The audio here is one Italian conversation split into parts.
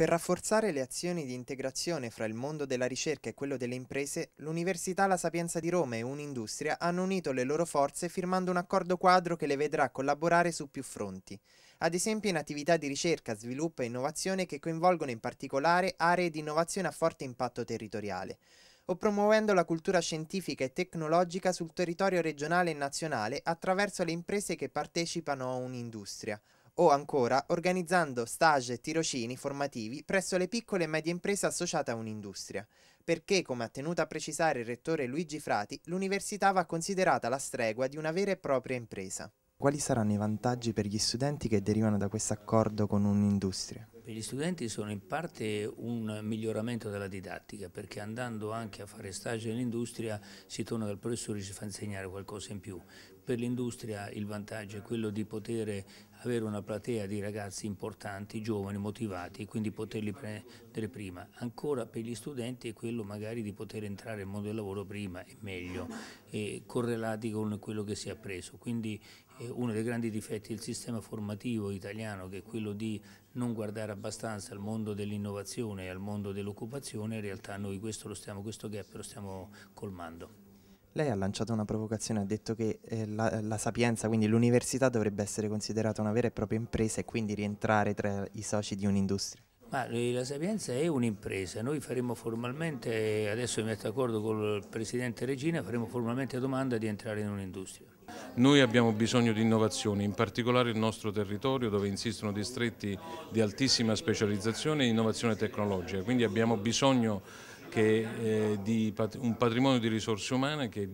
Per rafforzare le azioni di integrazione fra il mondo della ricerca e quello delle imprese, l'Università La Sapienza di Roma e Unindustria hanno unito le loro forze firmando un accordo quadro che le vedrà collaborare su più fronti, ad esempio in attività di ricerca, sviluppo e innovazione che coinvolgono in particolare aree di innovazione a forte impatto territoriale o promuovendo la cultura scientifica e tecnologica sul territorio regionale e nazionale attraverso le imprese che partecipano a un'industria o ancora organizzando stage e tirocini formativi presso le piccole e medie imprese associate a un'industria, perché, come ha tenuto a precisare il rettore Luigi Frati, l'università va considerata la stregua di una vera e propria impresa. Quali saranno i vantaggi per gli studenti che derivano da questo accordo con un'industria? Per gli studenti sono in parte un miglioramento della didattica perché andando anche a fare stage nell'industria si torna dal professore e si fa insegnare qualcosa in più. Per l'industria il vantaggio è quello di poter avere una platea di ragazzi importanti, giovani, motivati, quindi poterli prendere prima. Ancora per gli studenti è quello magari di poter entrare nel mondo del lavoro prima e meglio, e correlati con quello che si è appreso. Quindi uno dei grandi difetti del sistema formativo italiano che è quello di non guardare abbastanza al mondo dell'innovazione e al mondo dell'occupazione, in realtà noi questo, stiamo, questo gap lo stiamo colmando. Lei ha lanciato una provocazione, ha detto che eh, la, la, Sapienza, quindi l'università, dovrebbe essere considerata una vera e propria impresa e quindi rientrare tra i soci di un'industria. Ma la Sapienza è un'impresa, noi faremo formalmente, adesso mi metto d'accordo con il Presidente Regina, faremo formalmente domanda di entrare in un'industria. Noi abbiamo bisogno di innovazioni, in particolare il nostro territorio dove insistono distretti di altissima specializzazione e innovazione tecnologica, quindi abbiamo bisogno che, eh, di un patrimonio di risorse umane che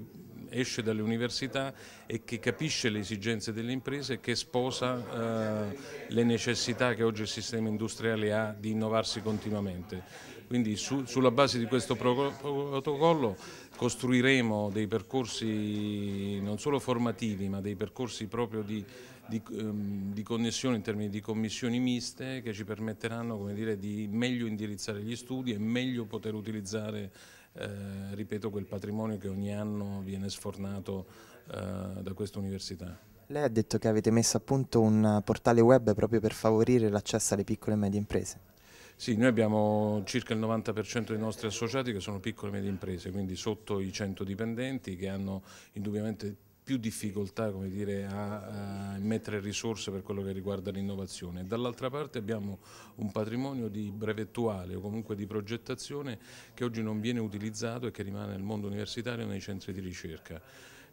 esce dalle università e che capisce le esigenze delle imprese e che sposa eh, le necessità che oggi il sistema industriale ha di innovarsi continuamente. Quindi su, sulla base di questo protocollo costruiremo dei percorsi non solo formativi ma dei percorsi proprio di, di, um, di connessione in termini di commissioni miste che ci permetteranno dire, di meglio indirizzare gli studi e meglio poter utilizzare eh, ripeto, quel patrimonio che ogni anno viene sfornato eh, da questa università. Lei ha detto che avete messo a punto un portale web proprio per favorire l'accesso alle piccole e medie imprese. Sì, noi abbiamo circa il 90% dei nostri associati che sono piccole e medie imprese, quindi sotto i 100 dipendenti che hanno indubbiamente più difficoltà dire, a, a, mettere risorse per quello che riguarda l'innovazione. Dall'altra parte abbiamo un patrimonio di brevettuale o comunque di progettazione che oggi non viene utilizzato e che rimane nel mondo universitario e nei centri di ricerca.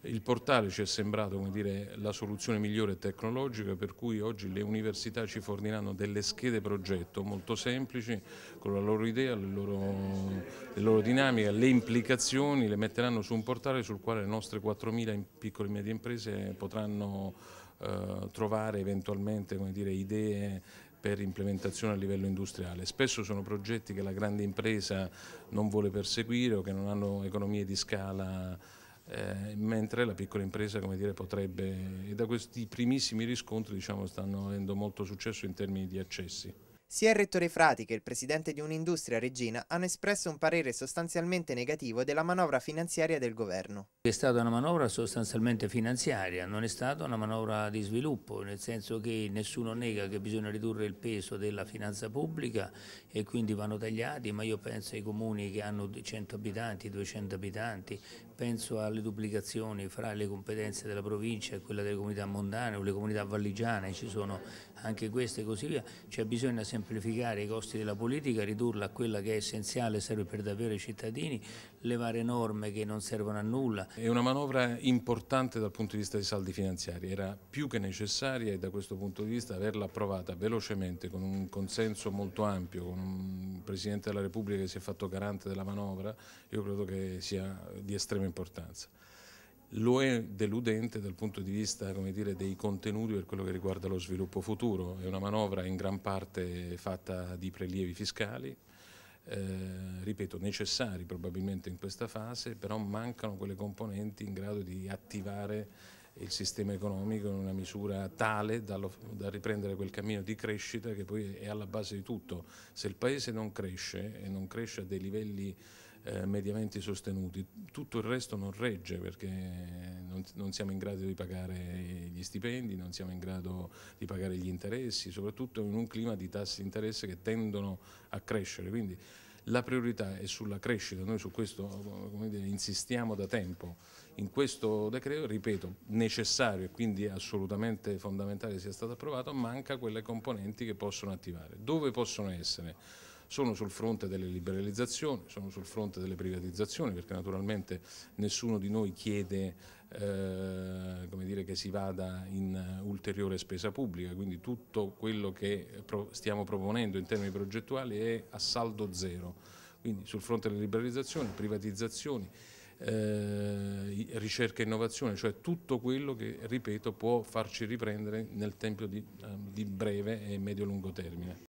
Il portale ci è sembrato dire, la soluzione migliore tecnologica per cui oggi le università ci forniranno delle schede progetto molto semplici con la loro idea, le loro, le loro dinamiche, le implicazioni le metteranno su un portale sul quale le nostre 4.000 piccole e medie imprese potranno eh, trovare eventualmente dire, idee per implementazione a livello industriale. Spesso sono progetti che la grande impresa non vuole perseguire o che non hanno economie di scala eh, mentre la piccola impresa dire, potrebbe, e da questi primissimi riscontri diciamo, stanno avendo molto successo in termini di accessi. Sia il rettore Frati che il presidente di un'industria regina hanno espresso un parere sostanzialmente negativo della manovra finanziaria del governo. È stata una manovra sostanzialmente finanziaria, non è stata una manovra di sviluppo, nel senso che nessuno nega che bisogna ridurre il peso della finanza pubblica e quindi vanno tagliati, ma io penso ai comuni che hanno 100 abitanti, 200 abitanti, penso alle duplicazioni fra le competenze della provincia e quella delle comunità mondane o le comunità valligiane, ci sono anche queste e così via, c'è cioè bisogno sempre semplificare i costi della politica, ridurla a quella che è essenziale, serve per davvero i cittadini, levare norme che non servono a nulla. È una manovra importante dal punto di vista dei saldi finanziari, era più che necessaria e da questo punto di vista averla approvata velocemente, con un consenso molto ampio, con un Presidente della Repubblica che si è fatto garante della manovra, io credo che sia di estrema importanza lo è deludente dal punto di vista dire, dei contenuti per quello che riguarda lo sviluppo futuro. È una manovra in gran parte fatta di prelievi fiscali, eh, ripeto, necessari probabilmente in questa fase, però mancano quelle componenti in grado di attivare il sistema economico in una misura tale da, da riprendere quel cammino di crescita che poi è alla base di tutto. Se il Paese non cresce e non cresce a dei livelli eh, mediamente sostenuti. Tutto il resto non regge perché non, non, siamo in grado di pagare gli stipendi, non siamo in grado di pagare gli interessi, soprattutto in un clima di tassi di interesse che tendono a crescere. Quindi la priorità è sulla crescita, noi su questo dire, insistiamo da tempo. In questo decreto, ripeto, necessario e quindi assolutamente fondamentale sia stato approvato, manca quelle componenti che possono attivare. Dove possono essere? sono sul fronte delle liberalizzazioni, sono sul fronte delle privatizzazioni, perché naturalmente nessuno di noi chiede eh, dire, che si vada in ulteriore spesa pubblica, quindi tutto quello che stiamo proponendo in termini progettuali è a saldo zero, quindi sul fronte delle liberalizzazioni, privatizzazioni, eh, ricerca e innovazione, cioè tutto quello che, ripeto, può farci riprendere nel tempo di, ehm, di breve e medio-lungo termine.